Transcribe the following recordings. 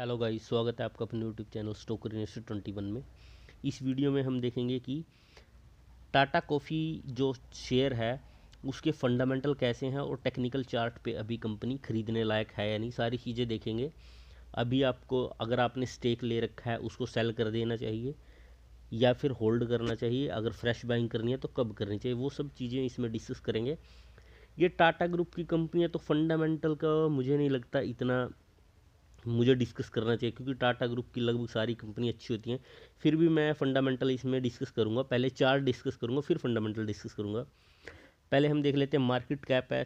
hello गाई स्वागत है आपका अपने YouTube channel stocker industry twenty one में इस वीडियो में हम देखेंगे कि टाटा कॉफ़ी जो शेयर है उसके फंडामेंटल कैसे हैं और टेक्निकल चार्ट पे अभी कंपनी ख़रीदने लायक है या नहीं सारी चीज़ें देखेंगे अभी आपको अगर आपने स्टेक ले रखा है उसको सेल कर देना चाहिए या फिर होल्ड करना चाहिए अगर फ्रेश बाइंग करनी है तो कब करनी चाहिए वो सब चीज़ें इसमें डिस्कस करेंगे ये टाटा ग्रुप की कंपनी है तो फंडामेंटल का मुझे नहीं लगता इतना मुझे डिस्कस करना चाहिए क्योंकि टाटा ग्रुप की लगभग सारी कंपनी अच्छी होती हैं फिर भी मैं फंडामेंटल इसमें डिस्कस करूँगा पहले चार डिस्कस करूँगा फिर फंडामेंटल डिस्कस करूँगा पहले हम देख लेते हैं मार्केट कैप है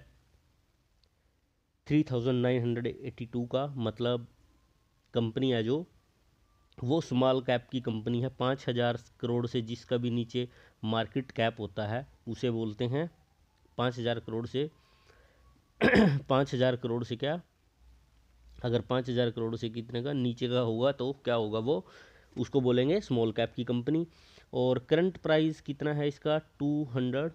three thousand nine hundred eighty two का मतलब कंपनी है जो वो स्मॉल कैप की कंपनी है पाँच हज़ार करोड़ से जिसका भी नीचे मार्केट कैप होता है उसे बोलते हैं पाँच हज़ार करोड़ से पाँच हज़ार करोड़ से क्या अगर पाँच हज़ार करोड़ से कितने का नीचे का होगा तो क्या होगा वो उसको बोलेंगे स्मॉल कैप की कंपनी और करंट प्राइस कितना है इसका टू हंड्रेड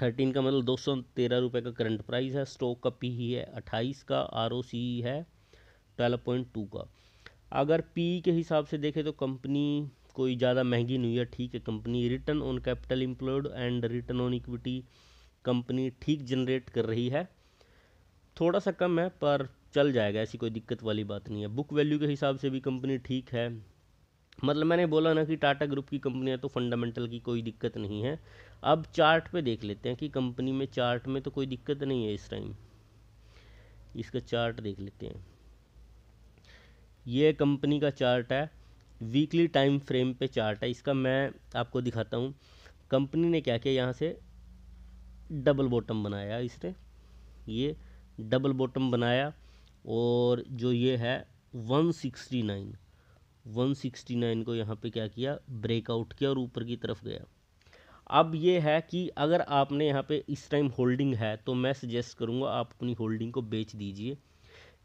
थर्टीन का मतलब दो सौ तेरह रुपये का करंट प्राइस है स्टॉक का पी ही है अट्ठाईस का आर ओ सी है ट्वेल्व पॉइंट टू का अगर पी के हिसाब से देखें तो कंपनी कोई ज़्यादा महंगी नहीं है ठीक है company return on capital employed and return on equity company ठीक जनरेट कर रही है थोड़ा सा कम है पर चल जाएगा ऐसी कोई दिक्कत वाली बात नहीं है बुक वैल्यू के हिसाब से भी कंपनी ठीक है मतलब मैंने बोला ना कि टाटा ग्रुप की कंपनी है तो फंडामेंटल की कोई दिक्कत नहीं है अब चार्ट पे देख लेते हैं कि कंपनी में चार्ट में तो कोई दिक्कत नहीं है इस टाइम इसका चार्ट देख लेते हैं ये कंपनी का चार्ट है वीकली टाइम फ्रेम पे चार्ट है इसका मैं आपको दिखाता हूँ कंपनी ने क्या किया यहाँ से डबल बॉटम बनाया इसने ये डबल बॉटम बनाया और जो ये है 169 169 को यहाँ पे क्या किया ब्रेकआउट किया और ऊपर की तरफ गया अब ये है कि अगर आपने यहाँ पे इस टाइम होल्डिंग है तो मैं सजेस्ट करूँगा आप अपनी होल्डिंग को बेच दीजिए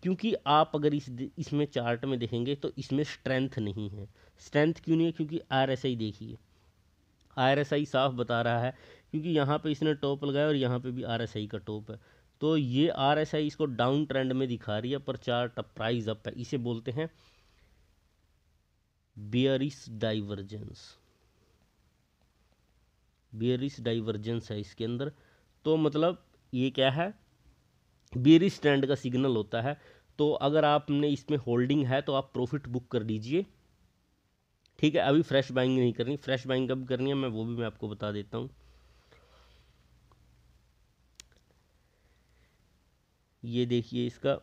क्योंकि आप अगर इस इसमें चार्ट में देखेंगे तो इसमें स्ट्रेंथ नहीं है स्ट्रेंथ क्यों नहीं है क्योंकि आर देखिए आर साफ बता रहा है क्योंकि यहाँ पे इसने टॉप लगाया और यहाँ पे भी आर का टॉप है तो ये आर एस आई इसको डाउन ट्रेंड में दिखा रही है पर चार्ट प्राइस अप है इसे बोलते हैं बियरिस डाइवर्जेंस बियरिस डाइवर्जेंस है इसके अंदर तो मतलब ये क्या है बियरिस ट्रेंड का सिग्नल होता है तो अगर आपने इसमें होल्डिंग है तो आप प्रॉफिट बुक कर लीजिए ठीक है अभी फ्रेश बाइंग नहीं करनी फ्रेश बाइंग कब करनी है मैं वो भी मैं आपको बता देता हूँ ये देखिए इसका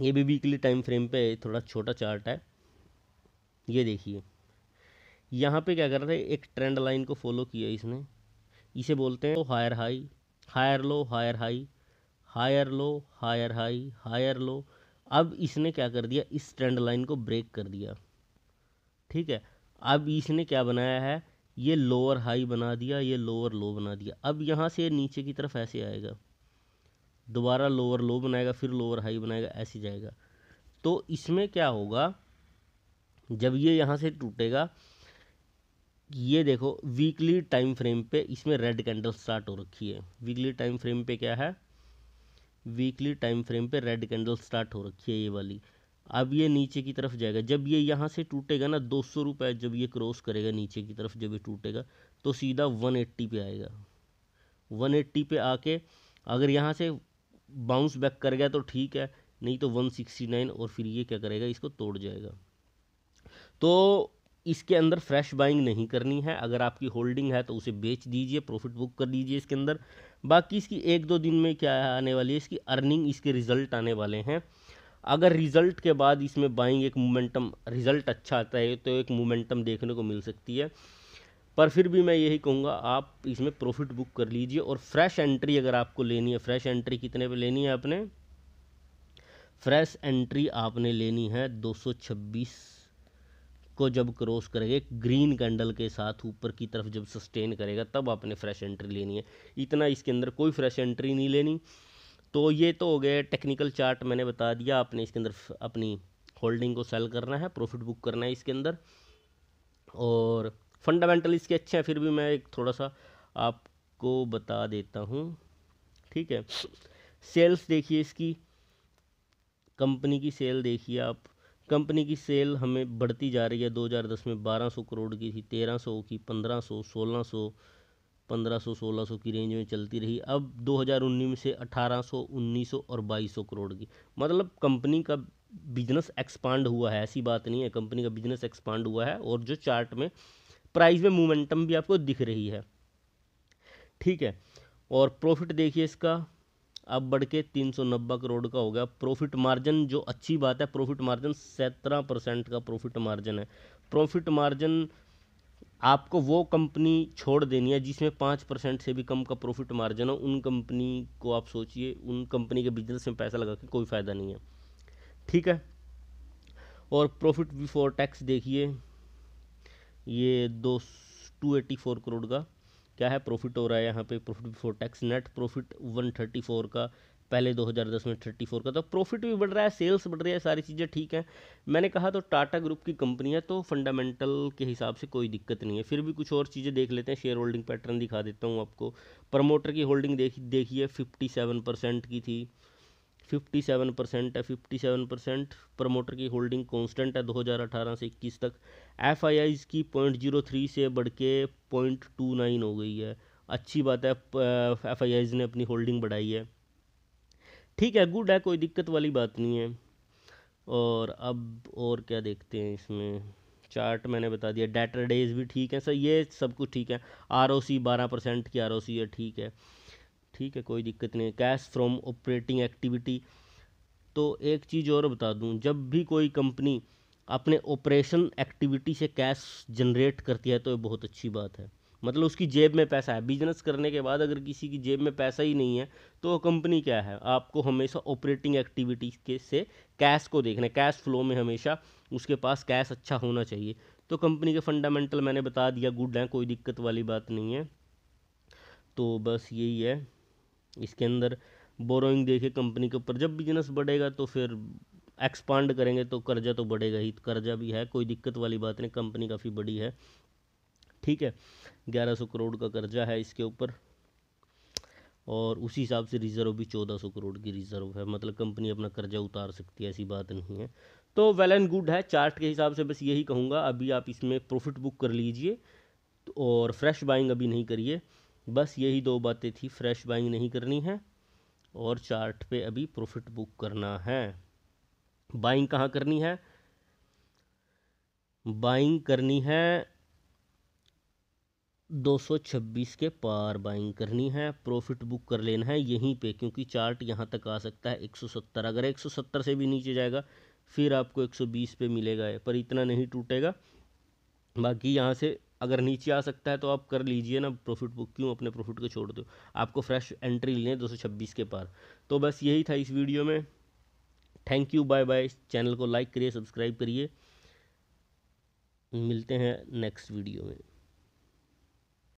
ये भी वीकली टाइम फ्रेम पे थोड़ा छोटा चार्ट है ये देखिए यहाँ पे क्या कर रहा है एक ट्रेंड लाइन को फॉलो किया इसने इसे बोलते हैं higher high higher low higher high higher low higher high higher low अब इसने क्या कर दिया इस ट्रेंड लाइन को ब्रेक कर दिया ठीक है अब इसने क्या बनाया है ये लोअर हाई बना दिया ये लोअर लो बना दिया अब यहाँ से नीचे की तरफ ऐसे आएगा दोबारा लोअर लो बनाएगा फिर लोअर हाई बनाएगा ऐसे जाएगा तो इसमें क्या होगा जब ये यहाँ से टूटेगा ये देखो वीकली टाइम फ्रेम पे इसमें रेड कैंडल स्टार्ट हो रखी है वीकली टाइम फ्रेम पे क्या है वीकली टाइम फ्रेम पे रेड कैंडल स्टार्ट हो रखी है ये वाली अब ये नीचे की तरफ जाएगा जब ये यहाँ से टूटेगा ना दो सौ रुपये जब ये क्रॉस करेगा नीचे की तरफ जब ये टूटेगा तो सीधा वन एट्टी पे आएगा वन एट्टी पे आके अगर यहाँ से बाउंस बैक कर गया तो ठीक है नहीं तो 169 और फिर ये क्या करेगा इसको तोड़ जाएगा तो इसके अंदर फ्रेश बाइंग नहीं करनी है अगर आपकी होल्डिंग है तो उसे बेच दीजिए प्रॉफिट बुक कर दीजिए इसके अंदर बाकी इसकी एक दो दिन में क्या आने वाली है इसकी अर्निंग इसके रिज़ल्ट आने वाले हैं अगर रिज़ल्ट के बाद इसमें बाइंग एक मोमेंटम रिज़ल्ट अच्छा आता है तो एक मोमेंटम देखने को मिल सकती है पर फिर भी मैं यही कहूँगा आप इसमें प्रॉफिट बुक कर लीजिए और फ्रेश एंट्री अगर आपको लेनी है फ्रेश एंट्री कितने पे लेनी है आपने फ्रेश एंट्री आपने लेनी है 226 को जब क्रॉस करेगा ग्रीन कैंडल के साथ ऊपर की तरफ जब सस्टेन करेगा तब आपने फ्रेश एंट्री लेनी है इतना इसके अंदर कोई फ्रेश एंट्री नहीं लेनी तो ये तो हो गया टेक्निकल चार्ट मैंने बता दिया आपने इसके अंदर अपनी होल्डिंग को सेल करना है प्रॉफिट बुक करना है इसके अंदर और फंडामेंटल इसके अच्छे हैं फिर भी मैं एक थोड़ा सा आपको बता देता हूँ ठीक है सेल्स देखिए इसकी कंपनी की सेल देखिए आप कंपनी की सेल हमें बढ़ती जा रही है 2010 में 1200 करोड़ की थी 1300 की 1500 1600 1500 1600 की रेंज में चलती रही अब 2019 में से 1800 1900 और 2200 करोड़ की मतलब कंपनी का बिजनेस एक्सपांड हुआ है ऐसी बात नहीं है कंपनी का बिजनेस एक्सपांड हुआ है और जो चार्ट में प्राइस में मोमेंटम भी आपको दिख रही है ठीक है और प्रॉफिट देखिए इसका अब बढ़ के तीन सौ नब्बे करोड़ का हो गया प्रॉफिट मार्जिन जो अच्छी बात है प्रॉफिट मार्जिन सत्रह परसेंट का प्रॉफिट मार्जिन है प्रॉफिट मार्जिन आपको वो कंपनी छोड़ देनी है जिसमें पाँच परसेंट से भी कम का प्रॉफिट मार्जिन हो उन कंपनी को आप सोचिए उन कंपनी के बिजनेस में पैसा लगा के कोई फ़ायदा नहीं है ठीक है और प्रॉफिट बिफोर टैक्स देखिए ये दो टू एटी फोर करोड़ का क्या है प्रॉफिट हो रहा है यहाँ पे profit before tax net profit one thirty four का पहले 2010 में 34 का तो प्रॉफिट भी बढ़ रहा है सेल्स बढ़ रही है सारी चीज़ें ठीक हैं मैंने कहा तो टाटा ग्रुप की कंपनी है तो फंडामेंटल के हिसाब से कोई दिक्कत नहीं है फिर भी कुछ और चीज़ें देख लेते हैं शेयर होल्डिंग पैटर्न दिखा देता हूँ आपको प्रमोटर की होल्डिंग देखी देखिए फिफ्टी सेवन परसेंट की थी 57 परसेंट है 57 परसेंट प्रमोटर की होल्डिंग कांस्टेंट है 2018 से 21 तक एफ आई आईज की पॉइंट जीरो थ्री से बढ़ के पॉइंट टू नाइन हो गई है अच्छी बात है एफ आई आईज ने अपनी होल्डिंग बढ़ाई है ठीक है गुड है कोई दिक्कत वाली बात नहीं है और अब और क्या देखते हैं इसमें चार्ट मैंने बता दिया डेटर डेज भी ठीक है सर ये सब कुछ ठीक है आर ओ सी बारह परसेंट की आर ओ सी है ठीक है ठीक है कोई दिक्कत नहीं है कैश फ्रॉम ऑपरेटिंग एक्टिविटी तो एक चीज़ और बता दूं जब भी कोई कंपनी अपने ऑपरेशन एक्टिविटी से कैश जनरेट करती है तो ये बहुत अच्छी बात है मतलब उसकी जेब में पैसा है बिजनेस करने के बाद अगर किसी की जेब में पैसा ही नहीं है तो वो कंपनी क्या है आपको हमेशा ऑपरेटिंग एक्टिविटी के से कैश को देखना कैश फ्लो में हमेशा उसके पास कैश अच्छा होना चाहिए तो कंपनी के फंडामेंटल मैंने बता दिया गुड हैं कोई दिक्कत वाली बात नहीं है तो बस यही है इसके अंदर बोरोइंग देखिए कंपनी के ऊपर जब बिजनेस बढ़ेगा तो फिर एक्सपांड करेंगे तो कर्जा तो बढ़ेगा ही कर्जा भी है कोई दिक्कत वाली बात नहीं कंपनी काफ़ी बड़ी है ठीक है ग्यारह सौ करोड़ का कर्जा है इसके ऊपर और उसी हिसाब से रिज़र्व भी चौदह सौ करोड़ की रिज़र्व है मतलब कंपनी अपना कर्जा उतार सकती है ऐसी बात नहीं है तो वेल एंड गुड है चार्ट के हिसाब से बस यही कहूँगा अभी आप इसमें प्रॉफिट बुक कर लीजिए तो और फ्रेश बाइंग अभी नहीं करिए बस यही दो बातें थी फ्रेश बाइंग नहीं करनी है और चार्ट पे अभी प्रॉफिट बुक करना है बाइंग कहाँ करनी है बाइंग करनी है 226 के पार बाइंग करनी है प्रॉफिट बुक कर लेना है यहीं पे क्योंकि चार्ट यहाँ तक आ सकता है 170 अगर 170 से भी नीचे जाएगा फिर आपको 120 पे मिलेगा पर इतना नहीं टूटेगा बाकी यहाँ से अगर नीचे आ सकता है तो आप कर लीजिए ना प्रॉफिट बुक क्यों अपने प्रॉफिट को छोड़ दो आपको फ्रेश एंट्री सौ छब्बीस के पार तो बस यही था इस वीडियो में thank you bye bye channel को लाइक करिए सब्सक्राइब करिए मिलते हैं नेक्स्ट वीडियो में